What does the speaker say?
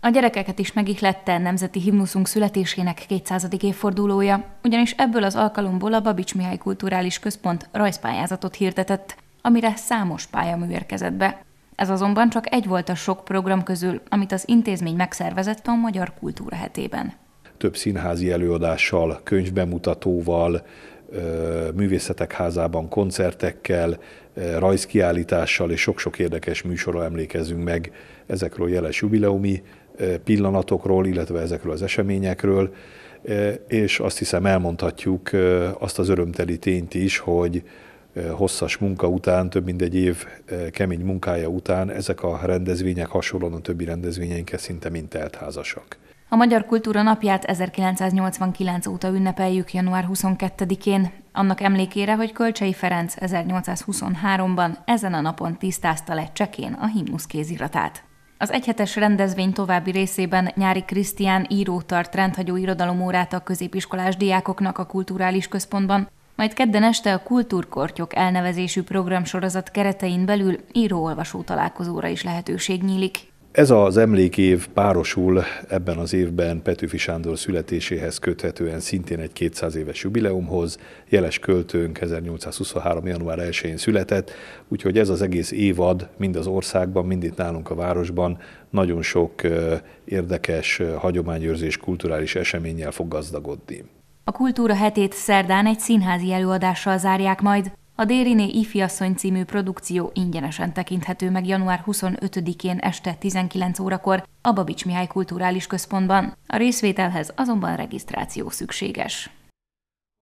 A gyerekeket is megihlette nemzeti himnuszunk születésének 200. évfordulója, ugyanis ebből az alkalomból a Babics Mihály Kulturális Központ rajzpályázatot hirdetett, amire számos pályamű érkezett be. Ez azonban csak egy volt a sok program közül, amit az intézmény megszervezett a Magyar Kultúra hetében. Több színházi előadással, könyvbemutatóval, művészetek házában koncertekkel, rajzkiállítással és sok-sok érdekes műsorra emlékezünk meg ezekről jeles jubileumi pillanatokról, illetve ezekről az eseményekről, és azt hiszem elmondhatjuk azt az örömteli tényt is, hogy hosszas munka után, több mint egy év kemény munkája után ezek a rendezvények hasonlóan a többi rendezvényeinkhez szinte mint teltházasak. A Magyar Kultúra Napját 1989 óta ünnepeljük január 22-én, annak emlékére, hogy Kölcsei Ferenc 1823-ban ezen a napon tisztázta le csekén a himnusz kéziratát. Az egyhetes rendezvény további részében Nyári Krisztián író tart rendhagyó irodalomórát a középiskolás diákoknak a kulturális központban, majd kedden este a Kultúrkortyok elnevezésű programsorozat keretein belül író-olvasó találkozóra is lehetőség nyílik. Ez az emlékév párosul ebben az évben Petőfi Sándor születéséhez köthetően szintén egy 200 éves jubileumhoz. Jeles költőnk 1823. január 1-én született, úgyhogy ez az egész évad mind az országban, mind itt nálunk a városban nagyon sok érdekes hagyományőrzés kulturális eseménnyel fog gazdagodni. A kultúra hetét szerdán egy színházi előadással zárják majd, a Dériné Ifjasszony című produkció ingyenesen tekinthető meg január 25-én este 19 órakor a Babics Mihály Kulturális Központban. A részvételhez azonban regisztráció szükséges.